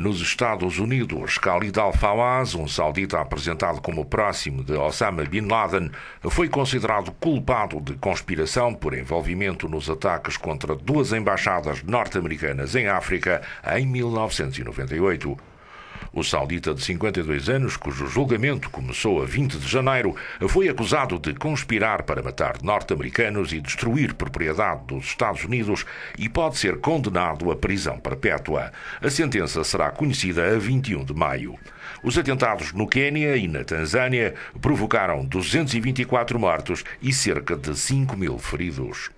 Nos Estados Unidos, Khalid al-Fawaz, um saudita apresentado como próximo de Osama Bin Laden, foi considerado culpado de conspiração por envolvimento nos ataques contra duas embaixadas norte-americanas em África em 1998. O saudita de 52 anos, cujo julgamento começou a 20 de janeiro, foi acusado de conspirar para matar norte-americanos e destruir propriedade dos Estados Unidos e pode ser condenado à prisão perpétua. A sentença será conhecida a 21 de maio. Os atentados no Quênia e na Tanzânia provocaram 224 mortos e cerca de 5 mil feridos.